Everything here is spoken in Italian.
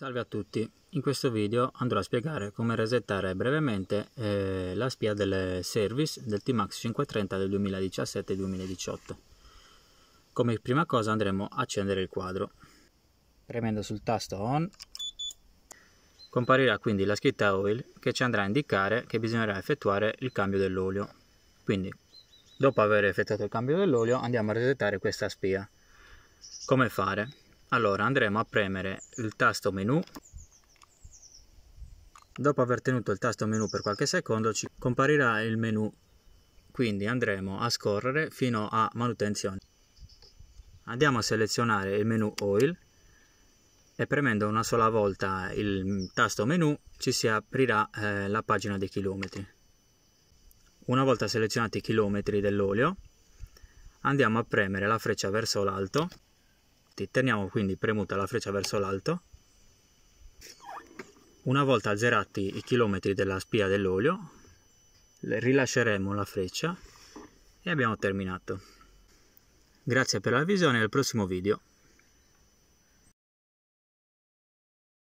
Salve a tutti, in questo video andrò a spiegare come resettare brevemente eh, la spia del service del T-Max 530 del 2017-2018. Come prima cosa andremo a accendere il quadro. Premendo sul tasto ON comparirà quindi la scritta OIL che ci andrà a indicare che bisognerà effettuare il cambio dell'olio. Quindi dopo aver effettuato il cambio dell'olio andiamo a resettare questa spia. Come fare? allora andremo a premere il tasto menu dopo aver tenuto il tasto menu per qualche secondo ci comparirà il menu quindi andremo a scorrere fino a manutenzione andiamo a selezionare il menu oil e premendo una sola volta il tasto menu ci si aprirà eh, la pagina dei chilometri una volta selezionati i chilometri dell'olio andiamo a premere la freccia verso l'alto infatti teniamo quindi premuta la freccia verso l'alto. Una volta azzerati i chilometri della spia dell'olio, rilasceremo la freccia e abbiamo terminato. Grazie per la visione e al prossimo video.